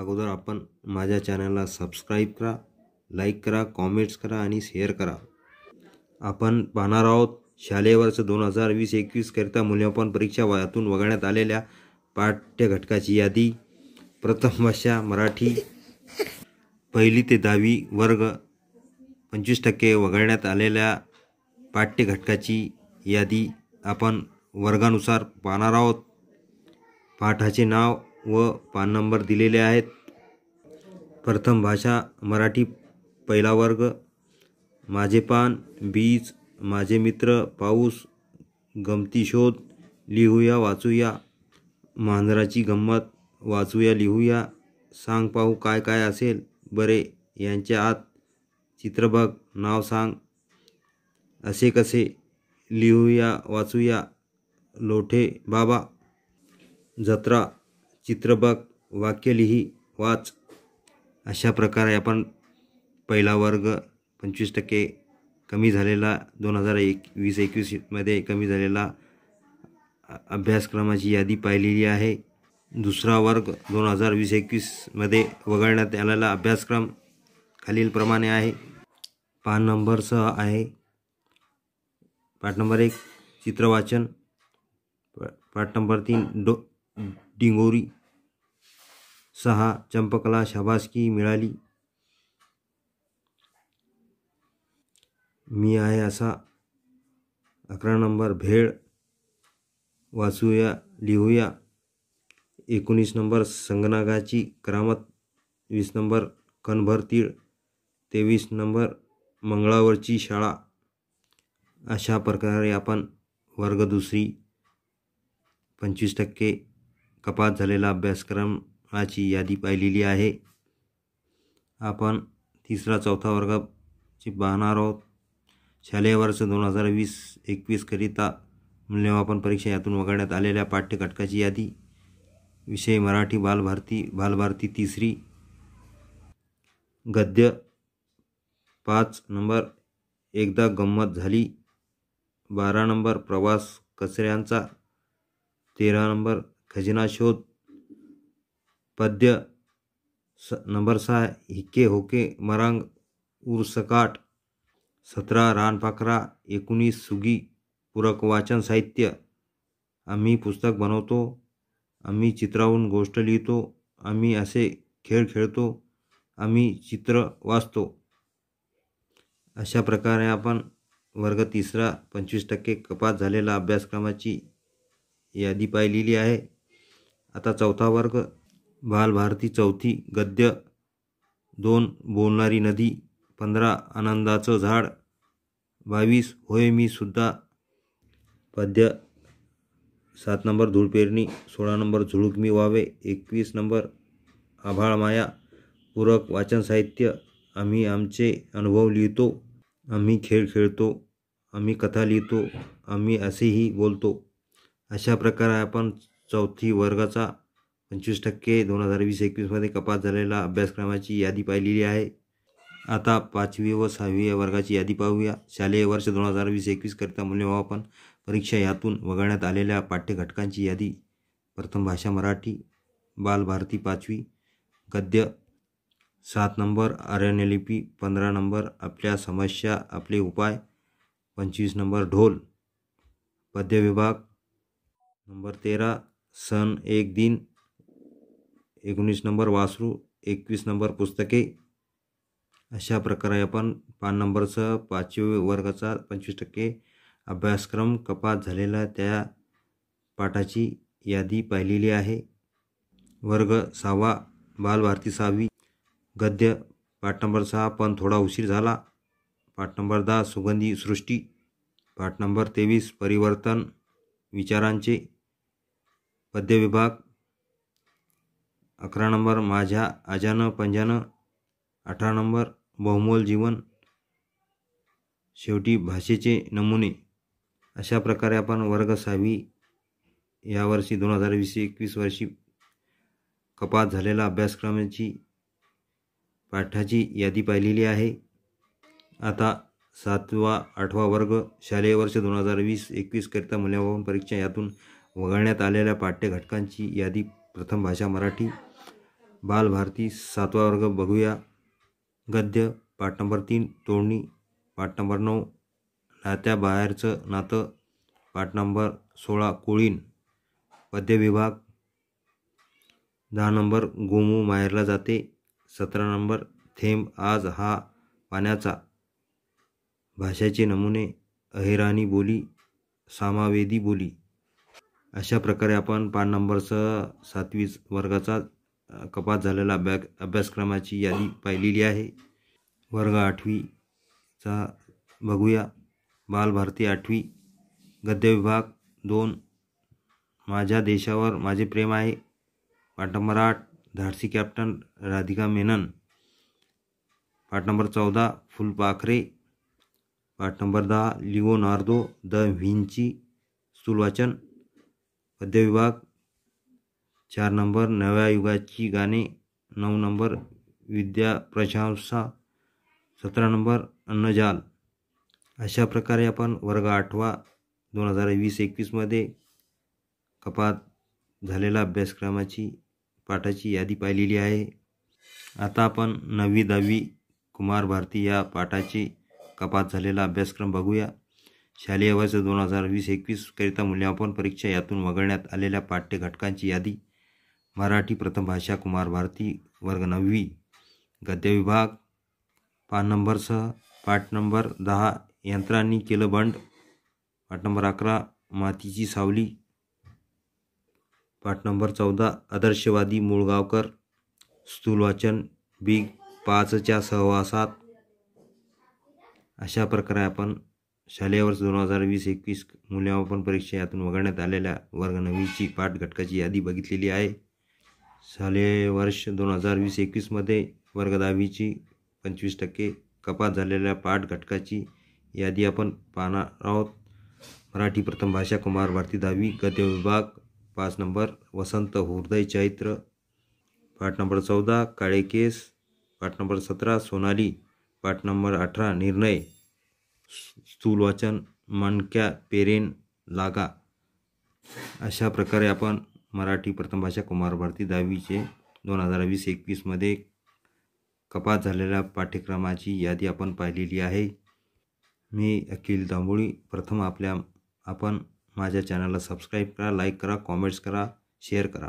अगोदर आपण माझ्या चॅनलला सबस्क्राईब करा लाईक करा कॉमेंट्स करा आणि शेअर करा आपण पाहणार आहोत शालेय वर्ष दोन हजार वीस एकवीसकरिता मूल्यमापन परीक्षा यातून वगळण्यात आलेल्या पाठ्यघटकाची यादी प्रथम भाषा मराठी पहिली ते दहावी वर्ग पंचवीस टक्के वगळण्यात आलेल्या पाठ्यघटकाची यादी आपण वर्गानुसार पाहणार आहोत पाठाचे नाव व पान नंबर दिलेले आहेत प्रथम भाषा मराठी पहिला वर्ग माझे पान बीज माझे मित्र पाऊस शोध लिहूया वाचूया मांजराची गंमत वाचूया लिहूया सांग पाहू काय काय असेल बरे यांच्या आत चित्रभाग नाव सांग असे कसे लिहूया वाचूया लोठे बाबा जत्रा वाक्य लिही वाच अशा प्रकारे आपण पहिला वर्ग पंचवीस टक्के कमी झालेला दोन हजार एक वीस एकवीसमध्ये कमी झालेला अभ्यासक्रमाची यादी पाहिलेली आहे दुसरा वर्ग दोन हजार वीस एकवीसमध्ये वगळण्यात आलेला अभ्यासक्रम खालीलप्रमाणे आहे पान नंबर आहे पाठ नंबर एक चित्रवाचन पाठ नंबर तीन डो डिंगोरी सहा चंपकला शाबासकी मिळाली मी आहे असा अकरा नंबर भेळ वाचूया लिहूया एकोणीस नंबर संगनागाची करामत वीस नंबर कणभरतीळ तेवीस नंबर मंगळावरची शाळा अशा प्रकारे आपण वर्ग दुसरी पंचवीस टक्के कपात झालेला अभ्यासक्रम ची यादी पाहिलेली आहे आपण तिसरा चौथा वर्गाची पाहणार आहोत शालेय वर्ष दोन हजार वीस एकवीसकरिता मूल्यमापन परीक्षा यातून वगळण्यात आलेल्या पाठ्यकटकाची यादी विषय मराठी बालभारती बालभारती तिसरी गद्य पाच नंबर एकदा गंमत झाली बारा नंबर प्रवास कचऱ्यांचा तेरा नंबर खजिना शोध पद्य नंबर सहा हिक्के होके मरांग उरसकाट सतरा रानपाखरा एकोणीस सुगी पूरक वाचन साहित्य आम्ही पुस्तक बनवतो आम्ही चित्राहून गोष्ट लिहितो आम्ही असे खेळ खेळतो आम्ही चित्र वाचतो अशा प्रकारे आपण वर्ग तिसरा पंचवीस टक्के कपात झालेला अभ्यासक्रमाची यादी पाहिलेली आहे आता चौथा वर्ग बालभारती चौथी गद्य दोन बोलणारी नदी पंधरा आनंदाचं झाड बावीस होय मी सुद्धा पद्य सात नंबर धुळपेरणी सोळा नंबर झुळूक मी व्हावे एकवीस नंबर आभाळ माया पूरक वाचन साहित्य आम्ही आमचे अनुभव लिहितो आम्ही खेळ खेळतो आम्ही कथा लिहितो आम्ही असेही बोलतो अशा प्रकारे आपण चौथी वर्गाचा पंचवीस टक्के दोन हजार वीस एकवीसमध्ये कपात झालेल्या अभ्यासक्रमाची यादी पाहिलेली आहे आता पाचवी व सहावी वर्गाची यादी पाहूया शालेय वर्ष दोन हजार वीस एकवीसकरिता मूल्यमापन परीक्षा यातून वगळण्यात आलेल्या पाठ्यघटकांची यादी प्रथम भाषा मराठी बालभारती पाचवी गद्य सात नंबर आरण्यलिपी पंधरा नंबर आपल्या समस्या आपले उपाय पंचवीस नंबर ढोल पद्य विभाग नंबर तेरा सन एक दिन एकोणीस नंबर वासरू एकवीस नंबर पुस्तके अशा प्रकारे आपण पान नंबरसह पाचवी वर्गाचा पंचवीस टक्के अभ्यासक्रम कपात झालेला त्या पाठाची यादी पाहिलेली आहे वर्ग सहावा बालभारती सहावी गद्य पाठ नंबर सहा पण थोडा उशीर झाला पाठ नंबर दहा सुगंधी सृष्टी पाठ नंबर तेवीस परिवर्तन विचारांचे पद्यविभाग अकरा नंबर माझ्या आजानं पंजानं अठरा नंबर बहुमोल जीवन शेवटी भाषेचे नमुने अशा प्रकारे आपण वर्ग सहावी यावर्षी दोन हजार वीस एकवीस वर्षी कपात झालेला अभ्यासक्रमाची पाठाची यादी पाहिलेली आहे आता सातवा आठवा वर्ग शालेय वर्ष दोन हजार वीस एकवीसकरिता मूल्यमापन परीक्षा यातून वगळण्यात आलेल्या पाठ्यघटकांची यादी प्रथम भाषा मराठी बालभारती सातवा वर्ग बघूया गद्य पाठ नंबर तीन तोडणी पाठ नंबर नऊ बाहेरचं नातं पाठ नंबर सोळा कोळीन पद्यविभाग दहा नंबर गोमू माहेरला जाते सतरा नंबर थेंब आज हा पाण्याचा भाषेचे नमुने अहिराणी बोली सामावेदी बोली अशा प्रकारे आपण पान नंबरसह सातवीस वर्गाचा कपात झालेला अभ्या अभ्यासक्रमाची यादी पाहिलेली आहे वर्ग आठवीचा बघूया बालभारती आठवी गद्य विभाग दोन माझ्या देशावर माझे प्रेम आहे पाठ नंबर आठ धाडसी कॅप्टन राधिका मेनन पाठ नंबर चौदा फुलपाखरे पाठ नंबर दहा लिओ द विंची स्थूलवाचन गद्य विभाग चार नंबर नव्या युगाची गाणी नऊ नंबर विद्या प्रशंसा सतरा नंबर अन्नजाल अशा प्रकारे आपण वर्ग आठवा दोन हजार वीस एकवीसमध्ये कपात झालेला अभ्यासक्रमाची पाठाची यादी पाहिलेली आहे आता आपण नववी दहावी कुमार भारती या पाठाची कपात झालेला अभ्यासक्रम बघूया शालेय वर्ष दोन हजार वीस एकवीसकरिता मूल्यांकन परीक्षा यातून वगळण्यात आलेल्या पाठ्यघटकांची यादी मराठी प्रथम भाषा कुमार भारती वर्ग नववी विभाग पान नंबरसह पाठ नंबर दहा यंत्रांनी केलं बंड पाठ नंबर अकरा मातीची सावली पाठ नंबर चौदा आदर्शवादी मूळगावकर स्थूल वाचन बिग पाचच्या सहवासात अशा प्रकारे आपण शालेय वर्ष दोन हजार वीस एकवीस मूल्यमापन परीक्षा यातून वगळण्यात आलेल्या वर्ग पाठघटकाची पाठ घटकाची यादी बघितलेली आहे शालेय वर्ष दोन हजार वीस एकवीसमध्ये वर्ग दहावीची पंचवीस टक्के कपात झालेल्या पाठ घटकाची यादी आपण पाहणार आहोत मराठी प्रथम भाषा कुमार भारती दहावी गद्य विभाग पाच नंबर वसंत हृदय चैत्र पाठ नंबर चौदा काळे केस पाठ नंबर सतरा सोनाली पाठ नंबर अठरा निर्णय स्थूल वाचन मणक्या पेरेन लागा अशा प्रकारे आपण मराठी प्रथम भाषा कुमार भारती दहावीचे दोन हजार वीस एकवीसमध्ये कपात झालेल्या पाठ्यक्रमाची यादी आपण पाहिलेली आहे मी अखिल दांबोळी प्रथम आपल्या आपण माझ्या चॅनलला सबस्क्राईब करा लाईक करा कॉमेंट्स करा शेअर करा